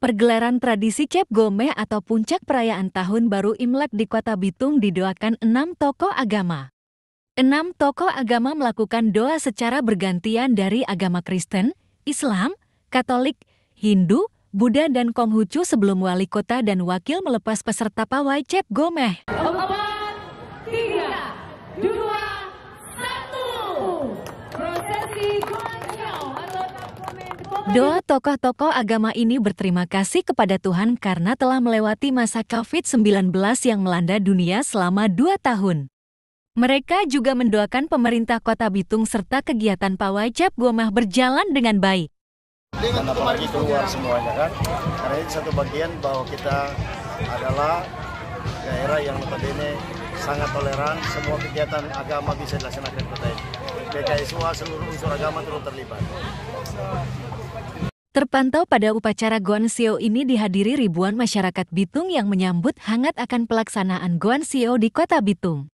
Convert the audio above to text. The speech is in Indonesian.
Pergelaran tradisi Cep Gomeh atau puncak perayaan Tahun Baru Imlek di Kota Bitung didoakan enam tokoh agama. Enam tokoh agama melakukan doa secara bergantian dari agama Kristen, Islam, Katolik, Hindu, Buddha dan Konghucu sebelum wali kota dan wakil melepas peserta pawai Cep Gomeh. Empat, tiga, dua, Doa tokoh-tokoh agama ini berterima kasih kepada Tuhan karena telah melewati masa COVID-19 yang melanda dunia selama dua tahun. Mereka juga mendoakan pemerintah kota Bitung serta kegiatan pawai Cap Gomah berjalan dengan baik. Dengan kemarin keluar semuanya kan, karena ini satu bagian bahwa kita adalah daerah yang notabene sangat toleran, semua kegiatan agama bisa dilaksanakan kota ini. PKSUA seluruh unsur agama turut terlibat. Terpantau pada upacara Guanseo ini dihadiri ribuan masyarakat Bitung yang menyambut hangat akan pelaksanaan Guanseo di kota Bitung.